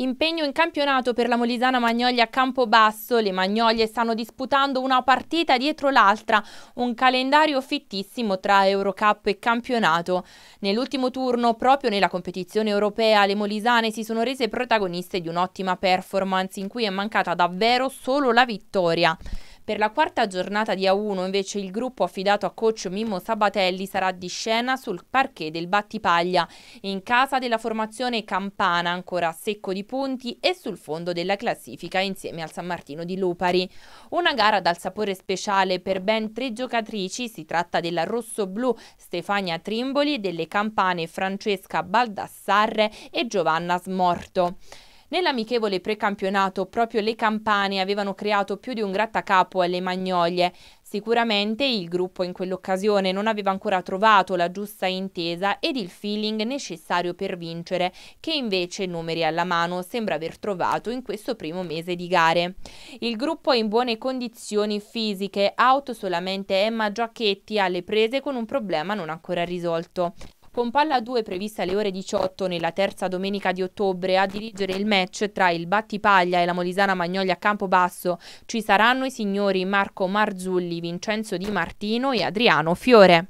Impegno in campionato per la Molisana Magnolia a Campobasso. Le Magnolie stanno disputando una partita dietro l'altra, un calendario fittissimo tra Eurocup e campionato. Nell'ultimo turno, proprio nella competizione europea, le Molisane si sono rese protagoniste di un'ottima performance in cui è mancata davvero solo la vittoria. Per la quarta giornata di A1 invece il gruppo affidato a coach Mimmo Sabatelli sarà di scena sul parquet del Battipaglia, in casa della formazione Campana, ancora a secco di punti e sul fondo della classifica insieme al San Martino di Lupari. Una gara dal sapore speciale per ben tre giocatrici, si tratta della rosso-blu Stefania Trimboli e delle campane Francesca Baldassarre e Giovanna Smorto. Nell'amichevole precampionato proprio le campane avevano creato più di un grattacapo alle magnolie. Sicuramente il gruppo in quell'occasione non aveva ancora trovato la giusta intesa ed il feeling necessario per vincere, che invece, numeri alla mano, sembra aver trovato in questo primo mese di gare. Il gruppo è in buone condizioni fisiche, out solamente Emma Giacchetti alle prese con un problema non ancora risolto con palla 2 prevista alle ore 18 nella terza domenica di ottobre a dirigere il match tra il Battipaglia e la Molisana Magnoli Magnolia Campobasso. Ci saranno i signori Marco Marzulli, Vincenzo Di Martino e Adriano Fiore.